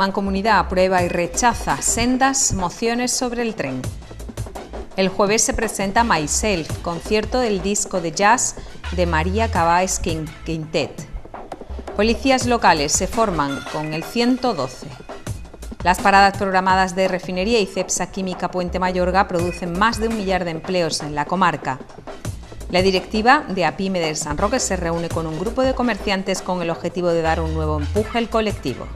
Mancomunidad aprueba y rechaza sendas mociones sobre el tren. El jueves se presenta Myself, concierto del disco de jazz de María Cabáez Quintet. Policías locales se forman con el 112. Las paradas programadas de Refinería y Cepsa Química Puente Mayorga producen más de un millar de empleos en la comarca. La directiva de APIME del San Roque se reúne con un grupo de comerciantes con el objetivo de dar un nuevo empuje al colectivo.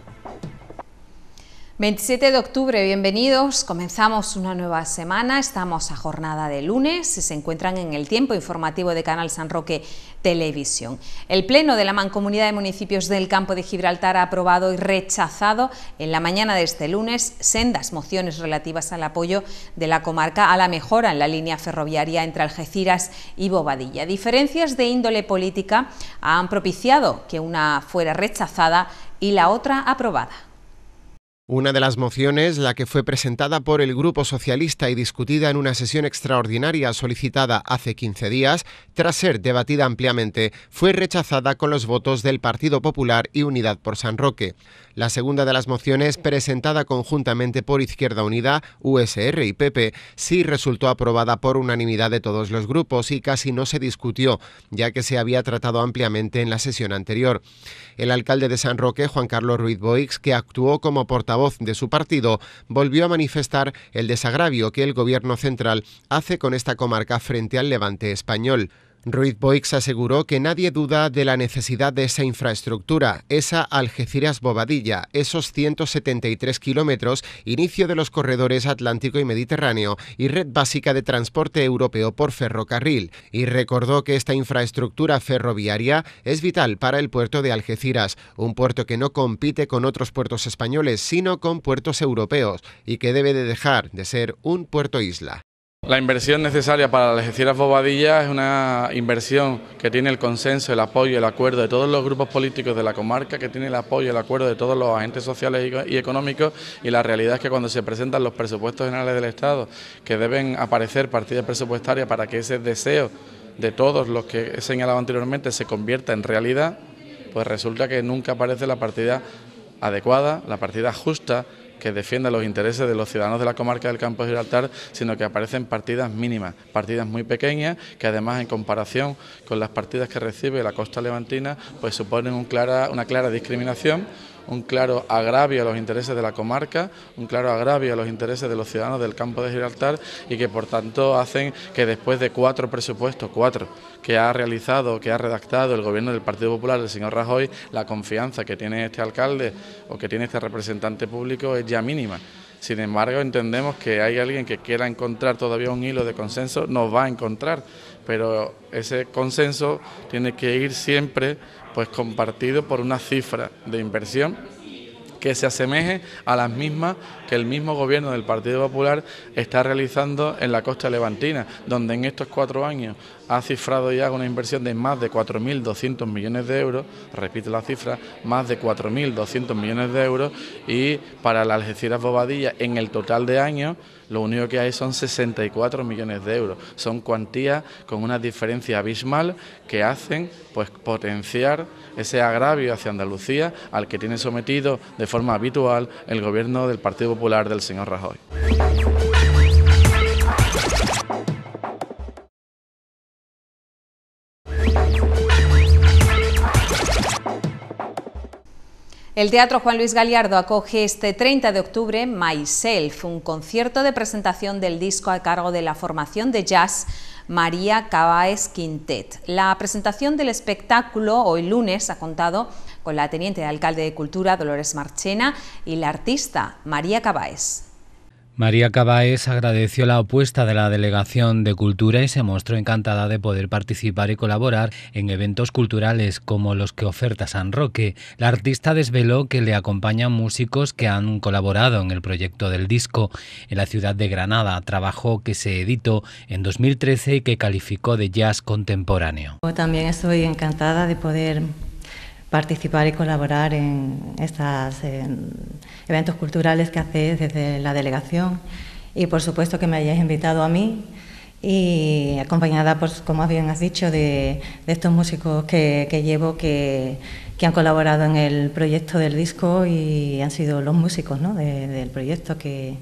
27 de octubre, bienvenidos. Comenzamos una nueva semana, estamos a jornada de lunes, se encuentran en el tiempo informativo de Canal San Roque Televisión. El Pleno de la Mancomunidad de Municipios del Campo de Gibraltar ha aprobado y rechazado en la mañana de este lunes sendas mociones relativas al apoyo de la comarca a la mejora en la línea ferroviaria entre Algeciras y Bobadilla. Diferencias de índole política han propiciado que una fuera rechazada y la otra aprobada. Una de las mociones, la que fue presentada por el Grupo Socialista y discutida en una sesión extraordinaria solicitada hace 15 días, tras ser debatida ampliamente, fue rechazada con los votos del Partido Popular y Unidad por San Roque. La segunda de las mociones, presentada conjuntamente por Izquierda Unida, USR y PP, sí resultó aprobada por unanimidad de todos los grupos y casi no se discutió, ya que se había tratado ampliamente en la sesión anterior. El alcalde de San Roque, Juan Carlos Ruiz Boix, que actuó como portavoz de su partido, volvió a manifestar el desagravio que el gobierno central hace con esta comarca frente al levante español. Ruiz Boix aseguró que nadie duda de la necesidad de esa infraestructura, esa Algeciras-Bobadilla, esos 173 kilómetros, inicio de los corredores Atlántico y Mediterráneo y red básica de transporte europeo por ferrocarril, y recordó que esta infraestructura ferroviaria es vital para el puerto de Algeciras, un puerto que no compite con otros puertos españoles, sino con puertos europeos, y que debe de dejar de ser un puerto isla. La inversión necesaria para las Algeciras Bobadilla es una inversión que tiene el consenso, el apoyo, el acuerdo de todos los grupos políticos de la comarca, que tiene el apoyo, el acuerdo de todos los agentes sociales y económicos y la realidad es que cuando se presentan los presupuestos generales del Estado, que deben aparecer partidas presupuestarias para que ese deseo de todos los que he señalado anteriormente se convierta en realidad, pues resulta que nunca aparece la partida adecuada, la partida justa que defienda los intereses de los ciudadanos de la comarca del Campo de Gibraltar, sino que aparecen partidas mínimas, partidas muy pequeñas, que además en comparación con las partidas que recibe la costa levantina, pues suponen una clara discriminación un claro agravio a los intereses de la comarca, un claro agravio a los intereses de los ciudadanos del campo de Gibraltar y que por tanto hacen que después de cuatro presupuestos, cuatro, que ha realizado, que ha redactado el gobierno del Partido Popular, el señor Rajoy, la confianza que tiene este alcalde o que tiene este representante público es ya mínima. Sin embargo, entendemos que hay alguien que quiera encontrar todavía un hilo de consenso, nos va a encontrar pero ese consenso tiene que ir siempre pues compartido por una cifra de inversión que se asemeje a las mismas que el mismo gobierno del Partido Popular está realizando en la costa levantina, donde en estos cuatro años ha cifrado ya una inversión de más de 4.200 millones de euros, repito la cifra, más de 4.200 millones de euros, y para las Algeciras Bobadilla en el total de años lo único que hay son 64 millones de euros. Son cuantías con una diferencia abismal que hacen pues potenciar ese agravio hacia Andalucía al que tiene sometido de forma habitual el gobierno del Partido Popular del señor Rajoy. El Teatro Juan Luis Galiardo acoge este 30 de octubre Myself, un concierto de presentación del disco a cargo de la formación de jazz María Cabáez Quintet. La presentación del espectáculo hoy lunes ha contado con la Teniente de Alcalde de Cultura Dolores Marchena y la artista María Cabáez. María Cabáez agradeció la opuesta de la Delegación de Cultura y se mostró encantada de poder participar y colaborar en eventos culturales como los que oferta San Roque. La artista desveló que le acompañan músicos que han colaborado en el proyecto del disco en la ciudad de Granada, trabajo que se editó en 2013 y que calificó de jazz contemporáneo. También estoy encantada de poder participar y colaborar en estos eventos culturales que hacéis desde la delegación y por supuesto que me hayáis invitado a mí y acompañada, pues, como bien has dicho, de, estos músicos que, llevo que, han colaborado en el proyecto del disco y han sido los músicos del proyecto que,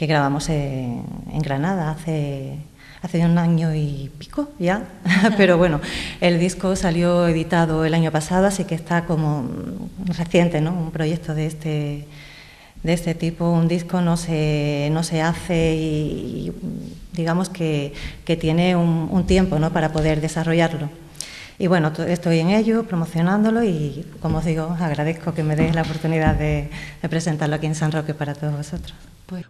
grabamos en Granada hace hace un año y pico ya, pero bueno, el disco salió editado el año pasado, así que está como reciente, ¿no? Un proyecto de este, de este tipo, un disco no se, no se hace y, digamos que, tiene un, tiempo ¿no? para poder desarrollarlo. Y bueno, estoy en ello, promocionándolo y, como os digo, agradezco que me deis la oportunidad de presentarlo aquí en San Roque para todos vosotros.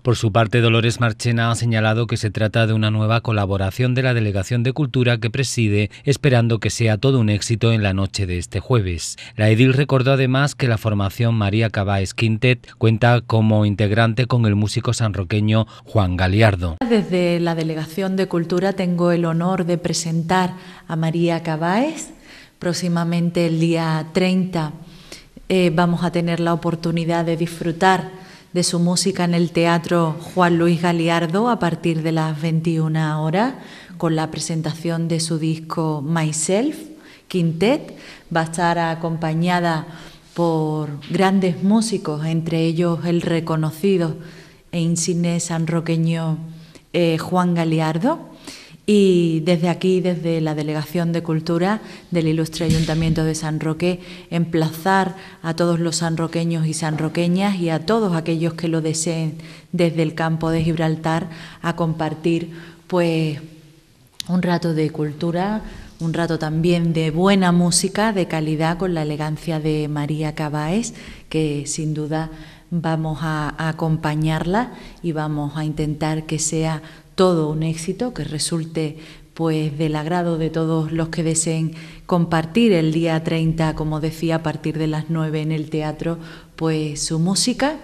Por su parte, Dolores Marchena ha señalado que se trata de una nueva colaboración de la Delegación de Cultura que preside, esperando que sea todo un éxito en la noche de este jueves. La edil recordó además que la formación María Cabáez Quintet cuenta como integrante con el músico sanroqueño Juan Galiardo. Desde la Delegación de Cultura tengo el honor de presentar a María Cabáez. Próximamente el día 30 eh, vamos a tener la oportunidad de disfrutar de su música en el Teatro Juan Luis Galiardo a partir de las 21 horas con la presentación de su disco Myself, Quintet. Va a estar acompañada por grandes músicos, entre ellos el reconocido e insigne sanroqueño eh, Juan Galiardo y desde aquí, desde la Delegación de Cultura del Ilustre Ayuntamiento de San Roque, emplazar a todos los sanroqueños y sanroqueñas y a todos aquellos que lo deseen desde el campo de Gibraltar a compartir pues un rato de cultura, un rato también de buena música, de calidad, con la elegancia de María Cabáez, que sin duda vamos a acompañarla y vamos a intentar que sea todo un éxito, que resulte pues del agrado de todos los que deseen compartir el día 30, como decía, a partir de las 9 en el teatro, pues su música.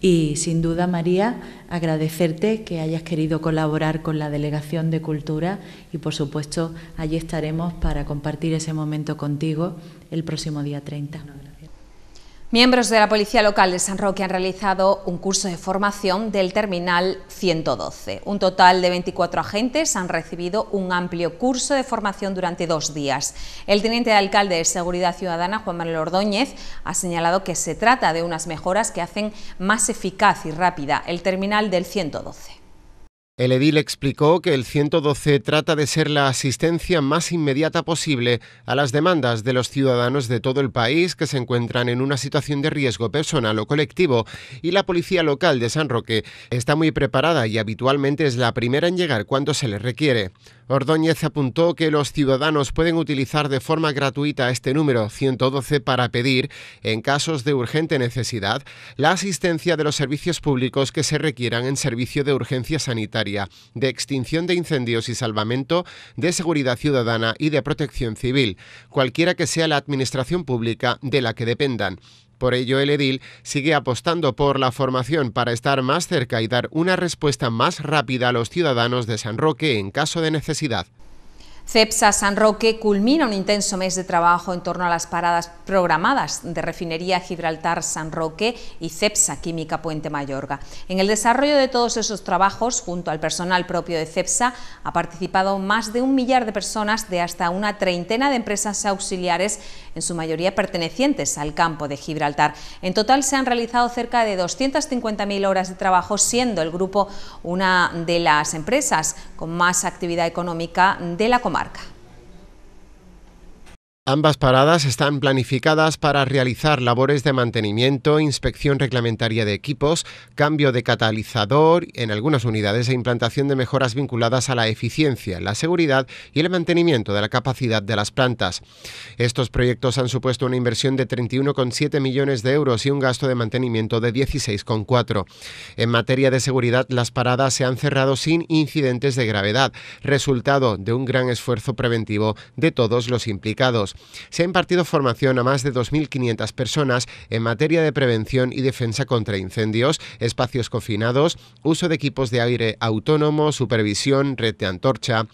Y sin duda, María, agradecerte que hayas querido colaborar con la Delegación de Cultura y, por supuesto, allí estaremos para compartir ese momento contigo el próximo día 30. Miembros de la Policía Local de San Roque han realizado un curso de formación del Terminal 112. Un total de 24 agentes han recibido un amplio curso de formación durante dos días. El Teniente de Alcalde de Seguridad Ciudadana, Juan Manuel Ordóñez, ha señalado que se trata de unas mejoras que hacen más eficaz y rápida el Terminal del 112. El edil explicó que el 112 trata de ser la asistencia más inmediata posible a las demandas de los ciudadanos de todo el país que se encuentran en una situación de riesgo personal o colectivo y la policía local de San Roque está muy preparada y habitualmente es la primera en llegar cuando se le requiere. Ordóñez apuntó que los ciudadanos pueden utilizar de forma gratuita este número 112 para pedir, en casos de urgente necesidad, la asistencia de los servicios públicos que se requieran en servicio de urgencia sanitaria, de extinción de incendios y salvamento, de seguridad ciudadana y de protección civil, cualquiera que sea la administración pública de la que dependan. Por ello, el edil sigue apostando por la formación para estar más cerca y dar una respuesta más rápida a los ciudadanos de San Roque en caso de necesidad. CEPSA San Roque culmina un intenso mes de trabajo en torno a las paradas programadas de refinería Gibraltar San Roque y CEPSA Química Puente Mayorga. En el desarrollo de todos esos trabajos, junto al personal propio de CEPSA, ha participado más de un millar de personas de hasta una treintena de empresas auxiliares, en su mayoría pertenecientes al campo de Gibraltar. En total se han realizado cerca de 250.000 horas de trabajo, siendo el grupo una de las empresas con más actividad económica de la comarca marca. Ambas paradas están planificadas para realizar labores de mantenimiento, inspección reglamentaria de equipos, cambio de catalizador en algunas unidades e implantación de mejoras vinculadas a la eficiencia, la seguridad y el mantenimiento de la capacidad de las plantas. Estos proyectos han supuesto una inversión de 31,7 millones de euros y un gasto de mantenimiento de 16,4. En materia de seguridad, las paradas se han cerrado sin incidentes de gravedad, resultado de un gran esfuerzo preventivo de todos los implicados. Se ha impartido formación a más de 2.500 personas en materia de prevención y defensa contra incendios, espacios confinados, uso de equipos de aire autónomo, supervisión, red de antorcha.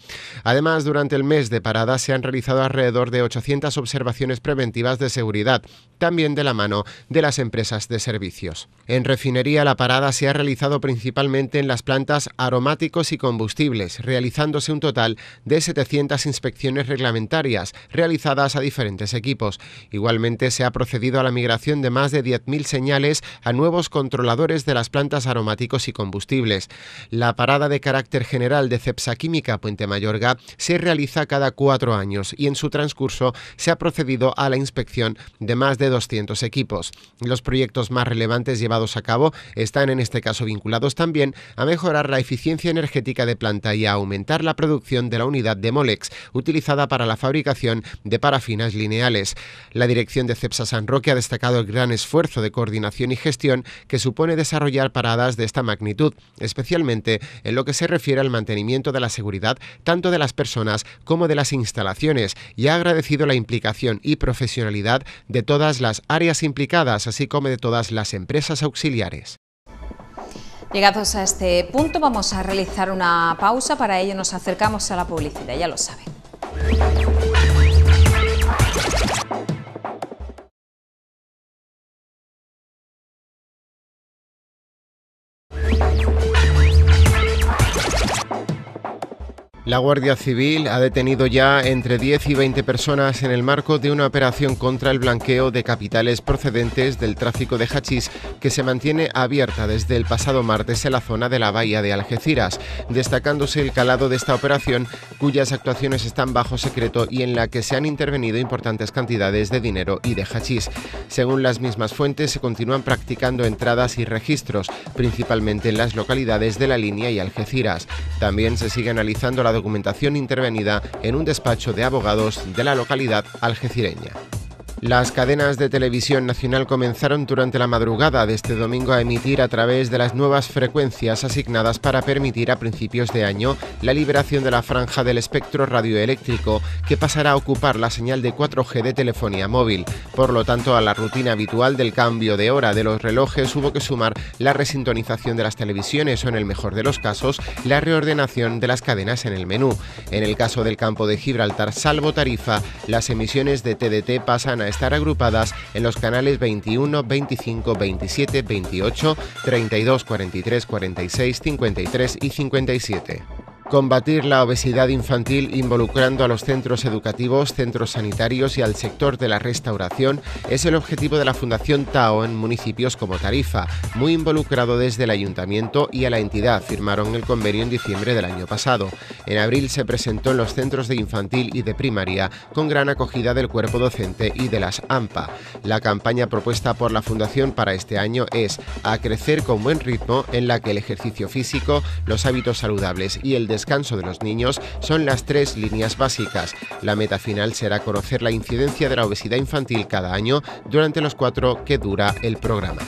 Además, durante el mes de parada se han realizado alrededor de 800 observaciones preventivas de seguridad, también de la mano de las empresas de servicios. En refinería la parada se ha realizado principalmente en las plantas aromáticos y combustibles, realizándose un total de 700 inspecciones reglamentarias realizadas a diferentes equipos. Igualmente se ha procedido a la migración de más de 10.000 señales a nuevos controladores de las plantas aromáticos y combustibles. La parada de carácter general de Cepsa Química Puente Mayorga se realiza cada cuatro años y en su transcurso se ha procedido a la inspección de más de 200 equipos. Los proyectos más relevantes llevados a cabo están en este caso vinculados también a mejorar la eficiencia energética de planta y a aumentar la producción de la unidad de Molex, utilizada para la fabricación de parafinas lineales. La dirección de CEPSA San Roque ha destacado el gran esfuerzo de coordinación y gestión que supone desarrollar paradas de esta magnitud, especialmente en lo que se refiere al mantenimiento de la seguridad tanto de las personas como de las instalaciones, y ha agradecido la implicación y profesionalidad de todas las áreas implicadas, así como de todas las empresas auxiliares. Llegados a este punto vamos a realizar una pausa, para ello nos acercamos a la publicidad, ya lo saben. La Guardia Civil ha detenido ya entre 10 y 20 personas en el marco de una operación contra el blanqueo de capitales procedentes del tráfico de hachís que se mantiene abierta desde el pasado martes en la zona de la bahía de Algeciras, destacándose el calado de esta operación cuyas actuaciones están bajo secreto y en la que se han intervenido importantes cantidades de dinero y de hachís. Según las mismas fuentes, se continúan practicando entradas y registros, principalmente en las localidades de La Línea y Algeciras. También se sigue analizando la documentación intervenida en un despacho de abogados de la localidad algecireña. Las cadenas de televisión nacional comenzaron durante la madrugada de este domingo a emitir a través de las nuevas frecuencias asignadas para permitir a principios de año la liberación de la franja del espectro radioeléctrico que pasará a ocupar la señal de 4G de telefonía móvil. Por lo tanto, a la rutina habitual del cambio de hora de los relojes hubo que sumar la resintonización de las televisiones o, en el mejor de los casos, la reordenación de las cadenas en el menú. En el caso del campo de Gibraltar, salvo tarifa, las emisiones de TDT pasan a estar agrupadas en los canales 21, 25, 27, 28, 32, 43, 46, 53 y 57 combatir la obesidad infantil involucrando a los centros educativos, centros sanitarios y al sector de la restauración es el objetivo de la Fundación TAO en municipios como Tarifa, muy involucrado desde el ayuntamiento y a la entidad firmaron el convenio en diciembre del año pasado. En abril se presentó en los centros de infantil y de primaria con gran acogida del cuerpo docente y de las AMPA. La campaña propuesta por la Fundación para este año es a crecer con buen ritmo en la que el ejercicio físico, los hábitos saludables y el desarrollo descanso de los niños son las tres líneas básicas. La meta final será conocer la incidencia de la obesidad infantil cada año durante los cuatro que dura el programa.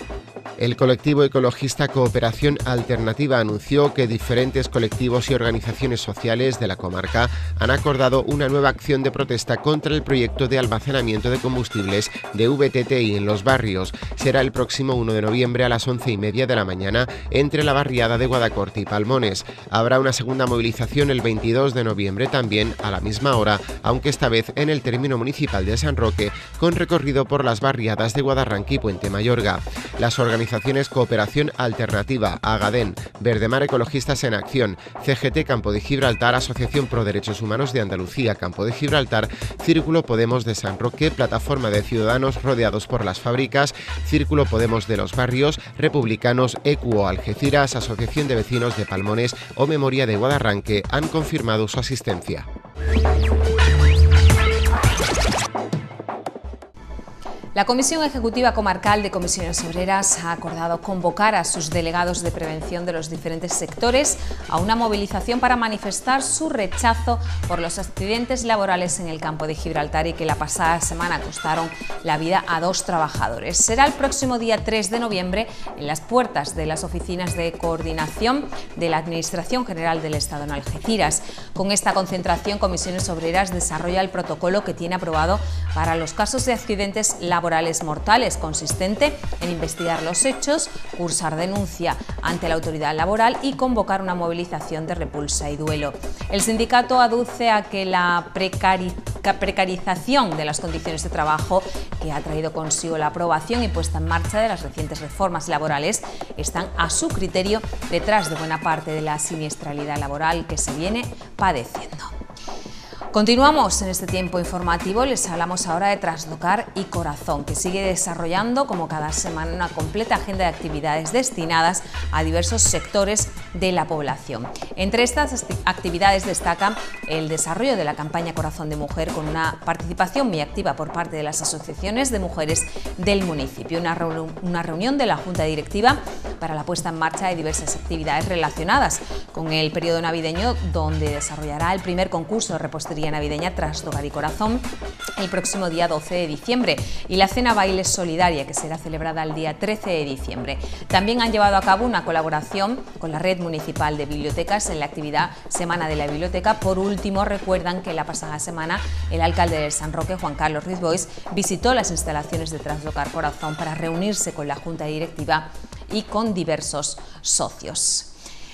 El colectivo ecologista Cooperación Alternativa anunció que diferentes colectivos y organizaciones sociales de la comarca han acordado una nueva acción de protesta contra el proyecto de almacenamiento de combustibles de VTTI en los barrios. Será el próximo 1 de noviembre a las 11 y media de la mañana entre la barriada de Guadacorte y Palmones. Habrá una segunda movilización el 22 de noviembre también a la misma hora, aunque esta vez en el término municipal de San Roque, con recorrido por las barriadas de Guadarranque y Puente Mayorga. Las Cooperación Alternativa, Agadén, Verdemar Ecologistas en Acción, CGT Campo de Gibraltar, Asociación Pro Derechos Humanos de Andalucía, Campo de Gibraltar, Círculo Podemos de San Roque, Plataforma de Ciudadanos Rodeados por las Fábricas, Círculo Podemos de los Barrios, Republicanos, ECUO Algeciras, Asociación de Vecinos de Palmones o Memoria de Guadarranque han confirmado su asistencia. La Comisión Ejecutiva Comarcal de Comisiones Obreras ha acordado convocar a sus delegados de prevención de los diferentes sectores a una movilización para manifestar su rechazo por los accidentes laborales en el campo de Gibraltar y que la pasada semana costaron la vida a dos trabajadores. Será el próximo día 3 de noviembre en las puertas de las oficinas de coordinación de la Administración General del Estado en Algeciras. Con esta concentración, Comisiones Obreras desarrolla el protocolo que tiene aprobado para los casos de accidentes laborales corporales mortales, consistente en investigar los hechos, cursar denuncia ante la autoridad laboral y convocar una movilización de repulsa y duelo. El sindicato aduce a que la precarización de las condiciones de trabajo que ha traído consigo la aprobación y puesta en marcha de las recientes reformas laborales están a su criterio detrás de buena parte de la siniestralidad laboral que se viene padeciendo. Continuamos en este tiempo informativo les hablamos ahora de Traslocar y Corazón, que sigue desarrollando como cada semana una completa agenda de actividades destinadas a diversos sectores de la población. Entre estas actividades destaca el desarrollo de la campaña Corazón de Mujer con una participación muy activa por parte de las asociaciones de mujeres del municipio, una, una reunión de la Junta Directiva para la puesta en marcha de diversas actividades relacionadas con el periodo navideño, donde desarrollará el primer concurso de repostería navideña tras Togar y Corazón el próximo día 12 de diciembre y la cena baile solidaria que será celebrada el día 13 de diciembre. También han llevado a cabo una colaboración con la red Municipal de Bibliotecas en la actividad Semana de la Biblioteca. Por último, recuerdan que la pasada semana el alcalde de San Roque, Juan Carlos Ruiz Bois, visitó las instalaciones de Translocar Corazón para reunirse con la Junta Directiva y con diversos socios.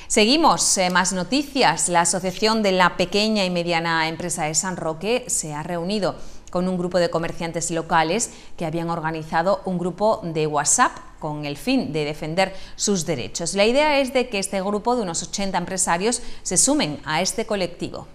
Seguimos, eh, más noticias. La Asociación de la Pequeña y Mediana Empresa de San Roque se ha reunido con un grupo de comerciantes locales que habían organizado un grupo de WhatsApp con el fin de defender sus derechos. La idea es de que este grupo de unos 80 empresarios se sumen a este colectivo.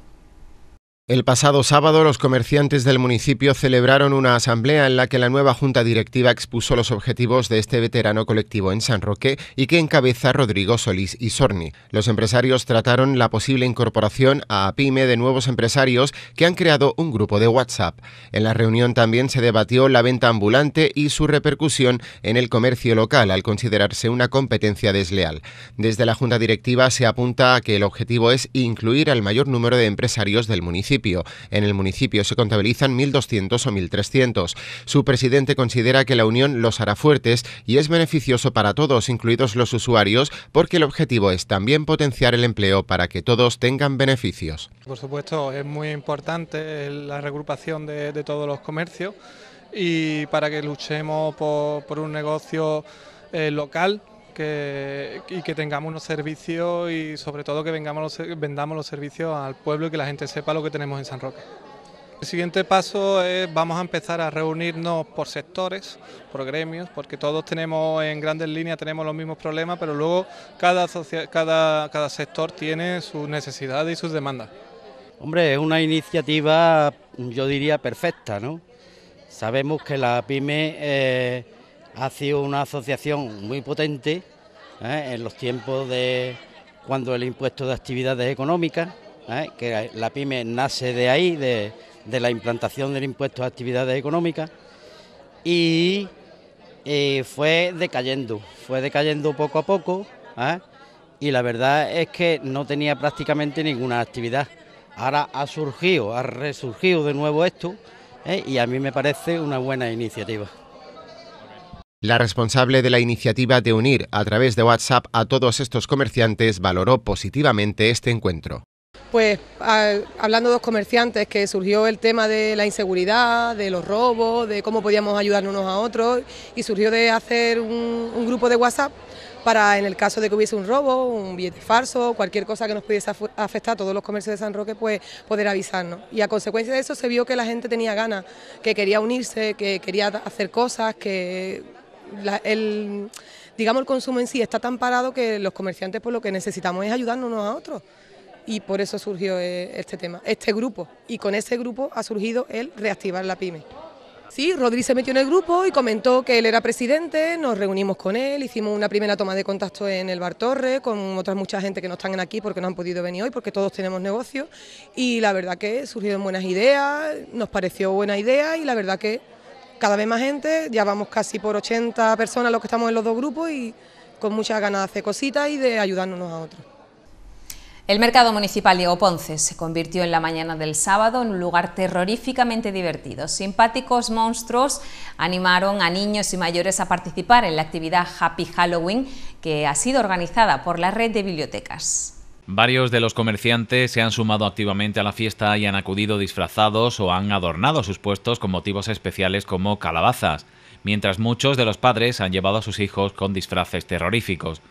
El pasado sábado los comerciantes del municipio celebraron una asamblea en la que la nueva junta directiva expuso los objetivos de este veterano colectivo en San Roque y que encabeza Rodrigo Solís y Sorni. Los empresarios trataron la posible incorporación a PYME de nuevos empresarios que han creado un grupo de WhatsApp. En la reunión también se debatió la venta ambulante y su repercusión en el comercio local al considerarse una competencia desleal. Desde la junta directiva se apunta a que el objetivo es incluir al mayor número de empresarios del municipio. En el municipio se contabilizan 1.200 o 1.300. Su presidente considera que la unión los hará fuertes y es beneficioso para todos, incluidos los usuarios, porque el objetivo es también potenciar el empleo para que todos tengan beneficios. Por supuesto, es muy importante la regrupación de, todos los comercios y para que luchemos por, un negocio eh, local que, y que tengamos unos servicios y sobre todo que vengamos vendamos los servicios al pueblo y que la gente sepa lo que tenemos en San Roque. El siguiente paso es vamos a empezar a reunirnos por sectores, por gremios, porque todos tenemos en grandes líneas tenemos los mismos problemas, pero luego cada, sector tiene sus necesidades y sus demandas. Hombre, es una iniciativa, yo diría, perfecta, ¿no? Sabemos que la PyME eh, ha sido una asociación muy potente ¿eh? en los tiempos de cuando el impuesto de actividades económicas, ¿eh? que la pyme nace de ahí, de, la implantación del impuesto de actividades económicas, y eh, fue decayendo, fue decayendo poco a poco, y la verdad es que no tenía prácticamente ninguna actividad. Ahora ha surgido, ha resurgido de nuevo esto, y a mí me parece una buena iniciativa. La responsable de la iniciativa de unir a través de WhatsApp a todos estos comerciantes valoró positivamente este encuentro. Pues hablando de los comerciantes, que surgió el tema de la inseguridad, de los robos, de cómo podíamos ayudarnos unos a otros, y surgió de hacer un, un grupo de WhatsApp para en el caso de que hubiese un robo, un billete falso, cualquier cosa que nos pudiese afectar a todos los comercios de San Roque, pues poder avisarnos. Y a consecuencia de eso se vio que la gente tenía ganas, que quería unirse, que quería hacer cosas, que el, digamos, el consumo en sí está tan parado que los comerciantes por pues, lo que necesitamos es ayudarnos unos a otros. Y por eso surgió eh, este tema, este grupo. Y con ese grupo ha surgido el reactivar la pyme. Sí, Rodríguez se metió en el grupo y comentó que él era presidente, nos reunimos con él, hicimos una primera toma de contacto en el Bar Torre, con otras mucha gente que no están aquí porque no han podido venir hoy, porque todos tenemos negocios, y la verdad que surgieron buenas ideas, nos pareció buena idea y la verdad que cada vez más gente, ya vamos casi por 80 personas los que estamos en los dos grupos y con muchas ganas de hacer cositas y de ayudarnos a otros. El mercado municipal Diego Ponce se convirtió en la mañana del sábado en un lugar terroríficamente divertido. Simpáticos monstruos animaron a niños y mayores a participar en la actividad Happy Halloween que ha sido organizada por la red de bibliotecas. Varios de los comerciantes se han sumado activamente a la fiesta y han acudido disfrazados o han adornado sus puestos con motivos especiales como calabazas, mientras muchos de los padres han llevado a sus hijos con disfraces terroríficos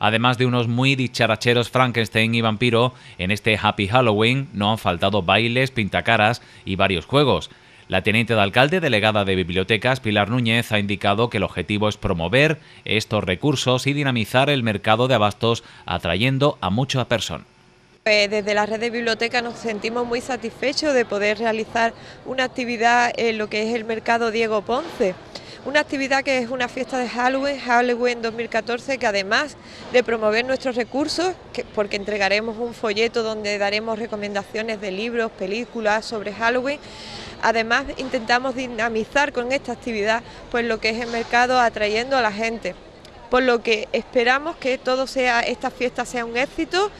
además de unos muy dicharacheros Frankenstein y vampiro, en este Happy Halloween no han faltado bailes, pintacaras y varios juegos. La teniente de alcalde delegada de Bibliotecas, Pilar Núñez, ha indicado que el objetivo es promover estos recursos y dinamizar el mercado de abastos, atrayendo a muchas personas pues desde la red de biblioteca nos sentimos muy satisfechos de poder realizar una actividad en lo que es el mercado Diego Ponce. Una actividad que es una fiesta de Halloween, Halloween 2014, que además de promover nuestros recursos, porque entregaremos un folleto donde daremos recomendaciones de libros, películas sobre Halloween, Además, intentamos dinamizar con esta actividad pues lo que es el mercado atrayendo a la gente. Por lo que esperamos que todo sea esta fiesta sea un éxito,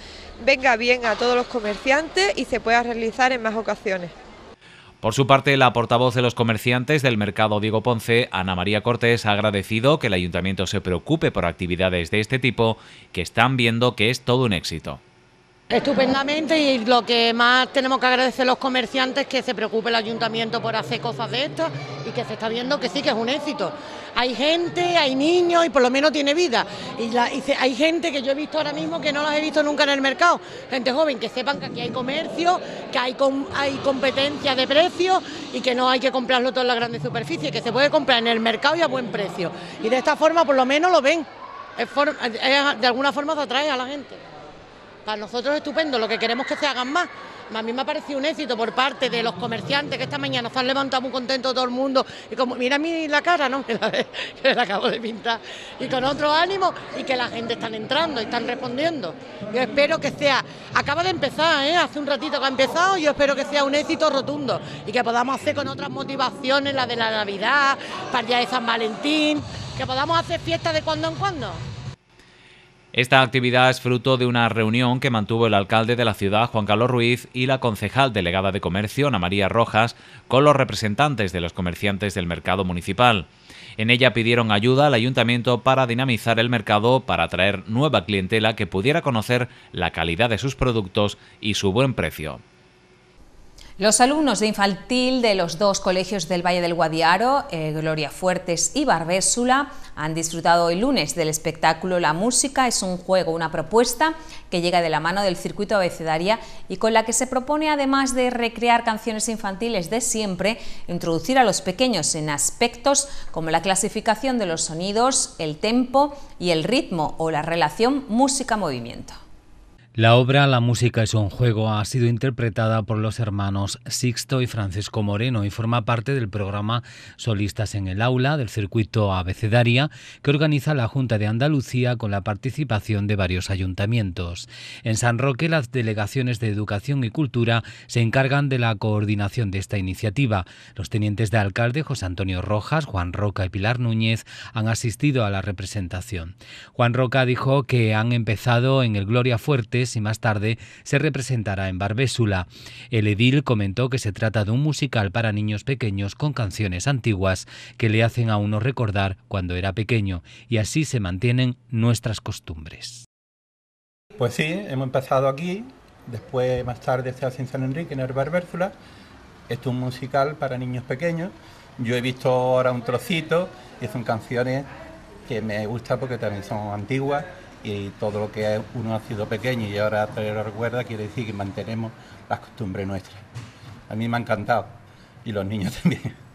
venga bien a todos los comerciantes y se pueda realizar en más ocasiones. Por su parte, la portavoz de los comerciantes del mercado Diego Ponce, Ana María Cortés, ha agradecido que el ayuntamiento se preocupe por actividades de este tipo que están viendo que es todo un éxito. Estupendamente y lo que más tenemos que agradecer los comerciantes es que se preocupe el ayuntamiento por hacer cosas de esto y que se está viendo que sí que es un éxito. Hay gente, hay niños y por lo menos tiene vida. Y, hay gente que yo he visto ahora mismo que no las he visto nunca en el mercado. Gente joven que sepan que aquí hay comercio, que hay, hay competencia de precios y que no hay que comprarlo todo en la grandes superficies, que se puede comprar en el mercado y a buen precio. Y de esta forma por lo menos lo ven. de alguna forma se atrae a la gente. Para nosotros es estupendo, lo que queremos que se hagan más. A mí me ha parecido un éxito por parte de los comerciantes que esta mañana se han levantado muy contentos todo el mundo. Y como, mira a mí la cara, ¿no? ...que la, acabo de pintar. Y con otro ánimo y que la gente está entrando y están respondiendo. Yo espero que sea, acaba de empezar, ¿eh? hace un ratito que ha empezado, yo espero que sea un éxito rotundo y que podamos hacer con otras motivaciones, la de la Navidad, para el día de San Valentín, que podamos hacer fiestas de cuando en cuando. Esta actividad es fruto de una reunión que mantuvo el alcalde de la ciudad, Juan Carlos Ruiz, y la concejal delegada de comercio, Ana María Rojas, con los representantes de los comerciantes del mercado municipal. En ella pidieron ayuda al ayuntamiento para dinamizar el mercado, para atraer nueva clientela que pudiera conocer la calidad de sus productos y su buen precio. Los alumnos de infantil de los dos colegios del Valle del Guadiaro, eh, Gloria Fuertes y Barbésula, han disfrutado hoy lunes del espectáculo La Música es un juego, una propuesta que llega de la mano del circuito abecedaria y con la que se propone, además de recrear canciones infantiles de siempre, introducir a los pequeños en aspectos como la clasificación de los sonidos, el tempo y el ritmo o la relación música-movimiento. La obra La música es un juego ha sido interpretada por los hermanos Sixto y Francisco Moreno y forma parte del programa Solistas en el Aula del circuito abecedaria que organiza la Junta de Andalucía con la participación de varios ayuntamientos. En San Roque las delegaciones de Educación y Cultura se encargan de la coordinación de esta iniciativa. Los tenientes de alcalde José Antonio Rojas, Juan Roca y Pilar Núñez han asistido a la representación. Juan Roca dijo que han empezado en el Gloria Fuertes y más tarde se representará en Barbésula. El edil comentó que se trata de un musical para niños pequeños con canciones antiguas que le hacen a uno recordar cuando era pequeño y así se mantienen nuestras costumbres. Pues sí, hemos empezado aquí, después más tarde se hace en San Enrique, en el Barbésula. Esto es un musical para niños pequeños. Yo he visto ahora un trocito y son canciones que me gustan porque también son antiguas y todo lo que uno ha sido pequeño y ahora te lo recuerda quiere decir que mantenemos las costumbres nuestras. A mí me ha encantado y los niños también.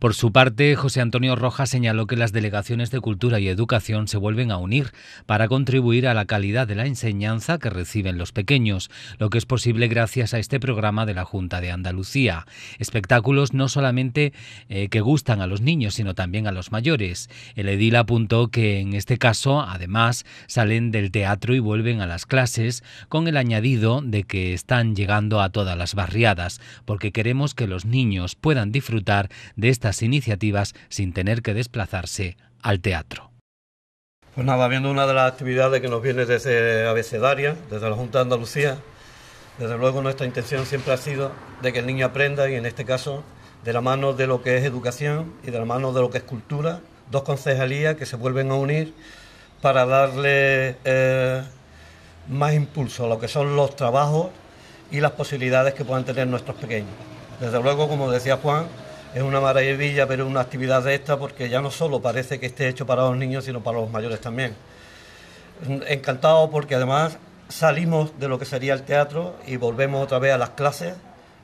Por su parte, José Antonio Rojas señaló que las delegaciones de cultura y educación se vuelven a unir para contribuir a la calidad de la enseñanza que reciben los pequeños, lo que es posible gracias a este programa de la Junta de Andalucía. Espectáculos no solamente eh, que gustan a los niños, sino también a los mayores. El edil apuntó que en este caso, además, salen del teatro y vuelven a las clases, con el añadido de que están llegando a todas las barriadas, porque queremos que los niños puedan disfrutar de esta iniciativas sin tener que desplazarse al teatro. Pues nada, viendo una de las actividades que nos viene desde Abecedaria, desde la Junta de Andalucía, desde luego nuestra intención siempre ha sido de que el niño aprenda y en este caso de la mano de lo que es educación y de la mano de lo que es cultura, dos concejalías que se vuelven a unir para darle eh, más impulso a lo que son los trabajos y las posibilidades que puedan tener nuestros pequeños. Desde luego, como decía Juan, es una maravilla pero una actividad de esta porque ya no solo parece que esté hecho para los niños, sino para los mayores también. Encantado porque además salimos de lo que sería el teatro y volvemos otra vez a las clases.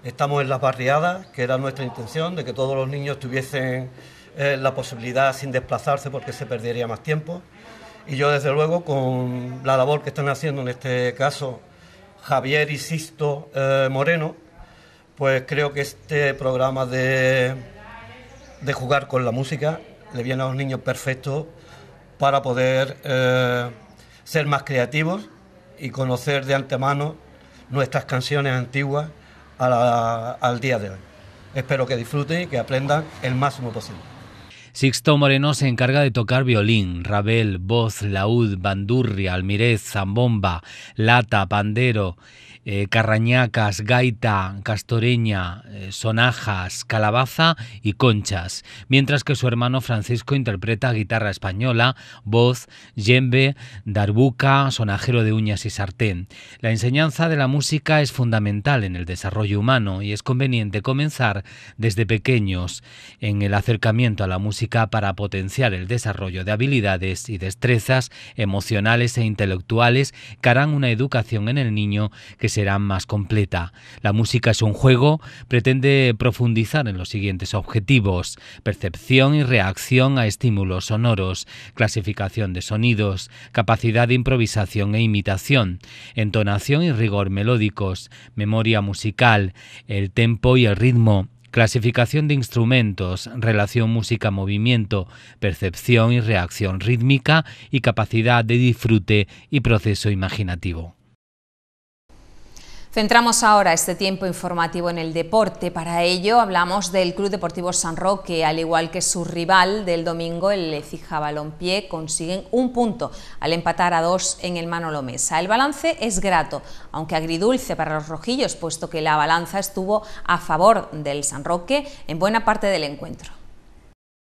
Estamos en las barriadas, que era nuestra intención, de que todos los niños tuviesen eh, la posibilidad sin desplazarse porque se perdería más tiempo. Y yo desde luego con la labor que están haciendo en este caso Javier y Sisto eh, Moreno, pues creo que este programa de, de jugar con la música le viene a los niños perfecto... para poder eh, ser más creativos y conocer de antemano nuestras canciones antiguas al día de hoy. Espero que disfruten y que aprendan el máximo posible. Sixto Moreno se encarga de tocar violín, rabel, voz, laúd, bandurria, almirez, zambomba, lata, pandero eh, carrañacas, gaita, castoreña, eh, sonajas, calabaza y conchas, mientras que su hermano Francisco interpreta guitarra española, voz, yembe, darbuca, sonajero de uñas y sartén. La enseñanza de la música es fundamental en el desarrollo humano y es conveniente comenzar desde pequeños en el acercamiento a la música para potenciar el desarrollo de habilidades y destrezas emocionales e intelectuales que harán una educación en el niño que se será más completa. La música es un juego, pretende profundizar en los siguientes objetivos, percepción y reacción a estímulos sonoros, clasificación de sonidos, capacidad de improvisación e imitación, entonación y rigor melódicos, memoria musical, el tempo y el ritmo, clasificación de instrumentos, relación música-movimiento, percepción y reacción rítmica y capacidad de disfrute y proceso imaginativo. Centramos ahora este tiempo informativo en el deporte. Para ello hablamos del Club Deportivo San Roque, al igual que su rival del domingo, el Lefija Balompié, consiguen un punto al empatar a dos en el Manolo Mesa. El balance es grato, aunque agridulce para los rojillos, puesto que la balanza estuvo a favor del San Roque en buena parte del encuentro.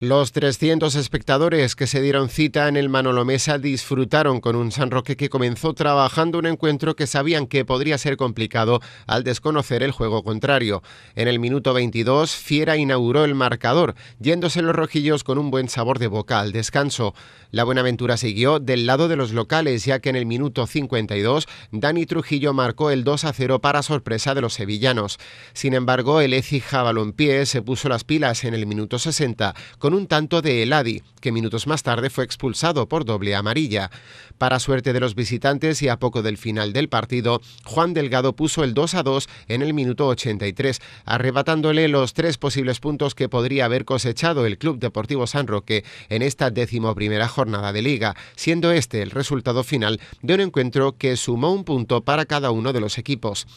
Los 300 espectadores que se dieron cita en el Manolomesa disfrutaron con un San Roque que comenzó trabajando un encuentro que sabían que podría ser complicado al desconocer el juego contrario. En el minuto 22, Fiera inauguró el marcador, yéndose los rojillos con un buen sabor de boca al descanso. La Buenaventura siguió del lado de los locales, ya que en el minuto 52, Dani Trujillo marcó el 2 a 0 para sorpresa de los sevillanos. Sin embargo, el Ecija Balompié se puso las pilas en el minuto 60 con un tanto de Eladi, que minutos más tarde fue expulsado por doble amarilla. Para suerte de los visitantes y a poco del final del partido, Juan Delgado puso el 2 a 2 en el minuto 83, arrebatándole los tres posibles puntos que podría haber cosechado el Club Deportivo San Roque en esta primera jornada de liga, siendo este el resultado final de un encuentro que sumó un punto para cada uno de los equipos.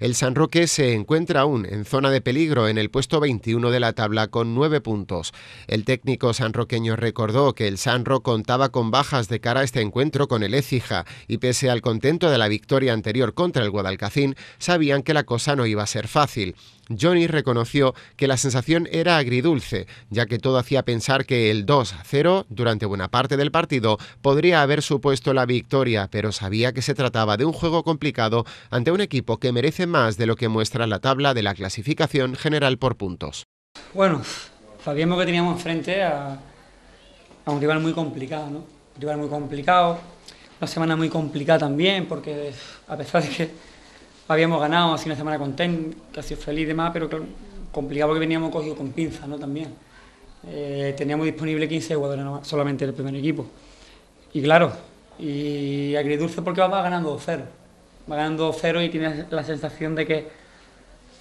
El San Roque se encuentra aún en zona de peligro en el puesto 21 de la tabla con 9 puntos. El técnico sanroqueño recordó que el San Sanro contaba con bajas de cara a este encuentro con el Écija y pese al contento de la victoria anterior contra el Guadalcacín, sabían que la cosa no iba a ser fácil. Johnny reconoció que la sensación era agridulce, ya que todo hacía pensar que el 2-0 durante buena parte del partido podría haber supuesto la victoria, pero sabía que se trataba de un juego complicado ante un equipo que merece más de lo que muestra la tabla de la clasificación general por puntos. Bueno, sabíamos que teníamos enfrente a, un rival muy complicado, ¿no? Un rival muy complicado, una semana muy complicada también, porque a pesar de que habíamos ganado así una semana contenta, casi feliz y demás, pero claro, complicado que veníamos cogido con pinzas ¿no? también. Eh, teníamos disponible 15 jugadores solamente el primer equipo. Y claro, y agridulce porque va ganando 2-0. Va ganando 2-0 y tienes la sensación de que,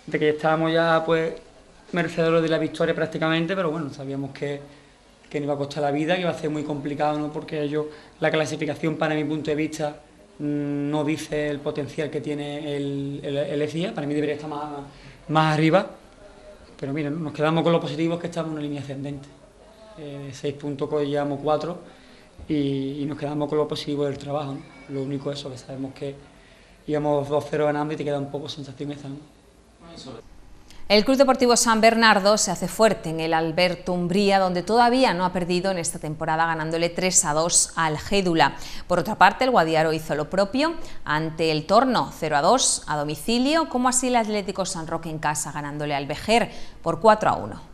de que estábamos ya pues merecedores de la victoria prácticamente, pero bueno, sabíamos que, que nos iba a costar la vida, que iba a ser muy complicado, ¿no? porque yo, la clasificación para mi punto de vista no dice el potencial que tiene el, el, para mí debería estar más, más arriba, pero mira nos quedamos con los positivos que estamos en una línea ascendente. Eh, puntos llevamos y, nos quedamos con lo positivo del trabajo. Lo único es eso, que sabemos que íbamos 2-0 ganando y te queda un poco sensación el Club Deportivo San Bernardo se hace fuerte en el Alberto Umbría, donde todavía no ha perdido en esta temporada, ganándole 3 a 2 al Gédula. Por otra parte, el Guadiaro hizo lo propio ante el Torno, 0 a 2 a domicilio, como así el Atlético San Roque en casa, ganándole al Bejer por 4 a 1.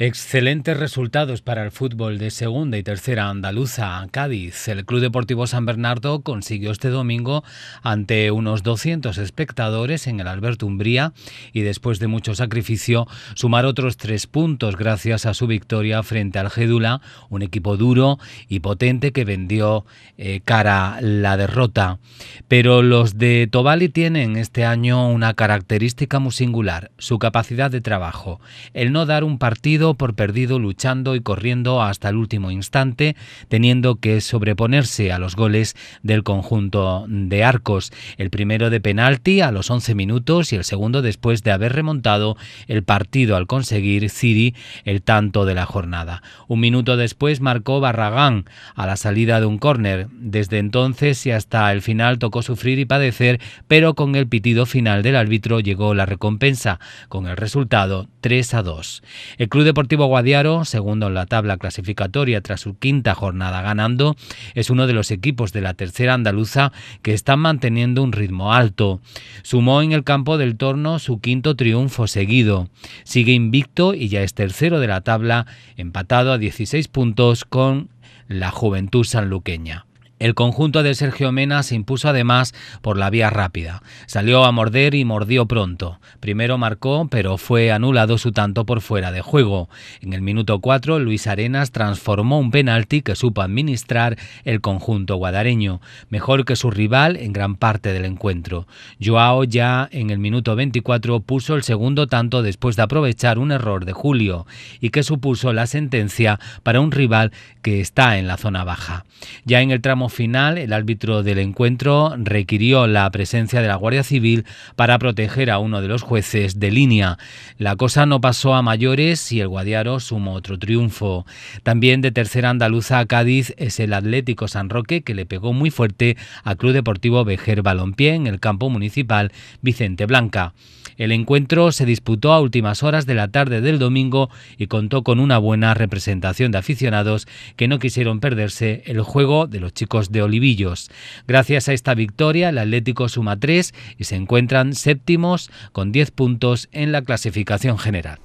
Excelentes resultados para el fútbol de segunda y tercera andaluza Cádiz. El Club Deportivo San Bernardo consiguió este domingo ante unos 200 espectadores en el Alberto Umbría y después de mucho sacrificio sumar otros tres puntos gracias a su victoria frente al Gédula, un equipo duro y potente que vendió eh, cara la derrota. Pero los de Tobali tienen este año una característica muy singular, su capacidad de trabajo, el no dar un partido por perdido luchando y corriendo hasta el último instante, teniendo que sobreponerse a los goles del conjunto de Arcos. El primero de penalti a los 11 minutos y el segundo después de haber remontado el partido al conseguir Ciri el tanto de la jornada. Un minuto después marcó Barragán a la salida de un córner. Desde entonces y hasta el final tocó sufrir y padecer, pero con el pitido final del árbitro llegó la recompensa, con el resultado 3 a 2. El Club de Deportivo Guadiaro, segundo en la tabla clasificatoria tras su quinta jornada ganando, es uno de los equipos de la tercera andaluza que están manteniendo un ritmo alto. Sumó en el campo del torno su quinto triunfo seguido. Sigue invicto y ya es tercero de la tabla, empatado a 16 puntos con la Juventud Sanluqueña. El conjunto de Sergio Mena se impuso además por la vía rápida. Salió a morder y mordió pronto. Primero marcó, pero fue anulado su tanto por fuera de juego. En el minuto 4, Luis Arenas transformó un penalti que supo administrar el conjunto guadareño, mejor que su rival en gran parte del encuentro. Joao ya en el minuto 24 puso el segundo tanto después de aprovechar un error de Julio y que supuso la sentencia para un rival que está en la zona baja. Ya en el tramo final, el árbitro del encuentro requirió la presencia de la Guardia Civil para proteger a uno de los jueces de línea. La cosa no pasó a mayores y el Guadiaro sumó otro triunfo. También de tercera andaluza a Cádiz es el Atlético San Roque que le pegó muy fuerte a Club Deportivo Vejer Balompié en el campo municipal Vicente Blanca. El encuentro se disputó a últimas horas de la tarde del domingo y contó con una buena representación de aficionados que no quisieron perderse el juego de los chicos de Olivillos. Gracias a esta victoria, el Atlético suma tres y se encuentran séptimos con 10 puntos en la clasificación general.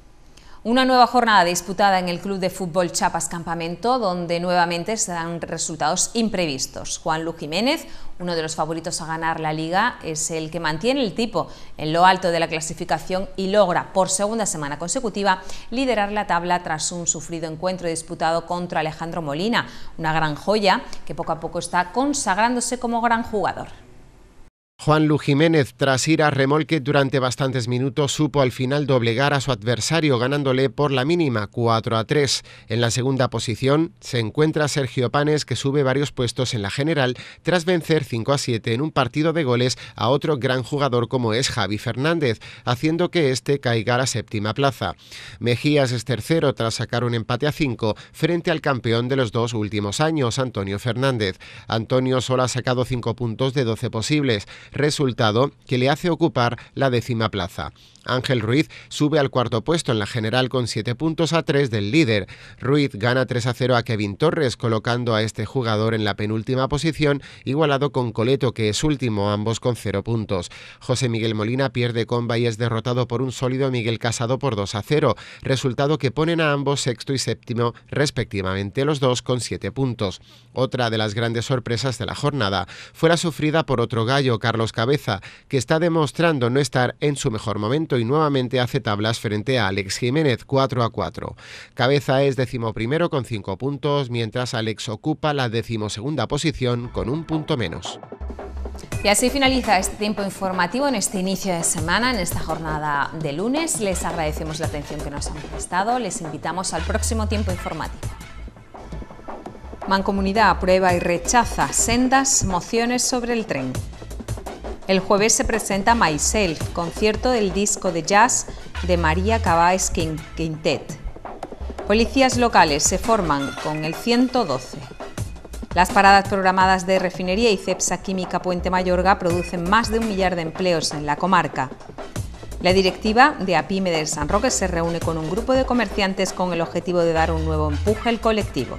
Una nueva jornada disputada en el Club de Fútbol Chapas Campamento, donde nuevamente se dan resultados imprevistos. Juan Luis Jiménez, uno de los favoritos a ganar la Liga, es el que mantiene el tipo en lo alto de la clasificación y logra, por segunda semana consecutiva, liderar la tabla tras un sufrido encuentro disputado contra Alejandro Molina, una gran joya que poco a poco está consagrándose como gran jugador. Juan Lu Jiménez, tras ir a remolque durante bastantes minutos, supo al final doblegar a su adversario, ganándole por la mínima 4 a 3. En la segunda posición se encuentra Sergio Panes, que sube varios puestos en la general tras vencer 5 a 7 en un partido de goles a otro gran jugador como es Javi Fernández, haciendo que este caiga a la séptima plaza. Mejías es tercero tras sacar un empate a 5 frente al campeón de los dos últimos años, Antonio Fernández. Antonio solo ha sacado 5 puntos de 12 posibles resultado que le hace ocupar la décima plaza. Ángel Ruiz sube al cuarto puesto en la general con 7 puntos a 3 del líder. Ruiz gana 3 a 0 a Kevin Torres, colocando a este jugador en la penúltima posición, igualado con Coleto, que es último, ambos con 0 puntos. José Miguel Molina pierde comba y es derrotado por un sólido Miguel Casado por 2 a 0, resultado que ponen a ambos sexto y séptimo, respectivamente, los dos con 7 puntos. Otra de las grandes sorpresas de la jornada fue la sufrida por otro gallo, Carlos Cabeza, que está demostrando no estar en su mejor momento y nuevamente hace tablas frente a Alex Jiménez 4 a 4. Cabeza es decimoprimero con 5 puntos, mientras Alex ocupa la decimosegunda posición con un punto menos. Y así finaliza este tiempo informativo en este inicio de semana, en esta jornada de lunes. Les agradecemos la atención que nos han prestado. Les invitamos al próximo tiempo informativo. Mancomunidad aprueba y rechaza sendas mociones sobre el tren. El jueves se presenta Myself, concierto del disco de jazz de María Cabáez Quintet. Policías locales se forman con el 112. Las paradas programadas de Refinería y Cepsa Química Puente Mayorga producen más de un millar de empleos en la comarca. La directiva de APIME del San Roque se reúne con un grupo de comerciantes con el objetivo de dar un nuevo empuje al colectivo.